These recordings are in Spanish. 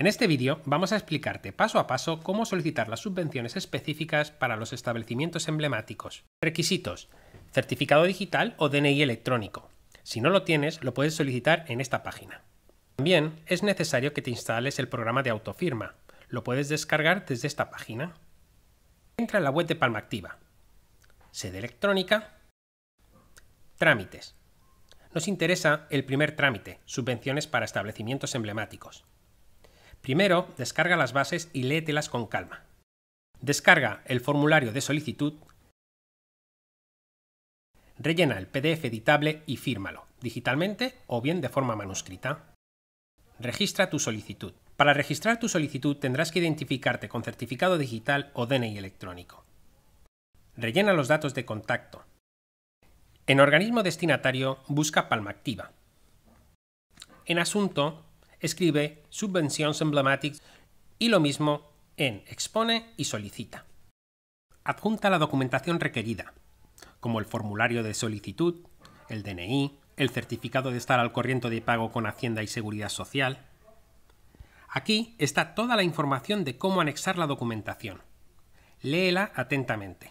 En este vídeo vamos a explicarte paso a paso cómo solicitar las subvenciones específicas para los establecimientos emblemáticos. Requisitos. Certificado digital o DNI electrónico. Si no lo tienes, lo puedes solicitar en esta página. También es necesario que te instales el programa de autofirma. Lo puedes descargar desde esta página. Entra en la web de Palma Activa. Sede electrónica. Trámites. Nos interesa el primer trámite, subvenciones para establecimientos emblemáticos. Primero, descarga las bases y léetelas con calma. Descarga el formulario de solicitud, rellena el PDF editable y fírmalo, digitalmente o bien de forma manuscrita. Registra tu solicitud. Para registrar tu solicitud tendrás que identificarte con certificado digital o DNI electrónico. Rellena los datos de contacto. En organismo destinatario busca Palma Activa. En asunto, escribe subvenciones emblemáticas y lo mismo en expone y solicita. Adjunta la documentación requerida, como el formulario de solicitud, el DNI, el certificado de estar al corriente de pago con Hacienda y Seguridad Social. Aquí está toda la información de cómo anexar la documentación. Léela atentamente.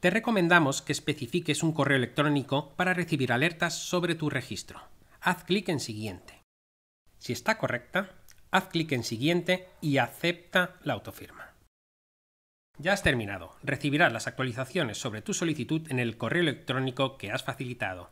Te recomendamos que especifiques un correo electrónico para recibir alertas sobre tu registro. Haz clic en Siguiente. Si está correcta, haz clic en Siguiente y acepta la autofirma. Ya has terminado. Recibirás las actualizaciones sobre tu solicitud en el correo electrónico que has facilitado.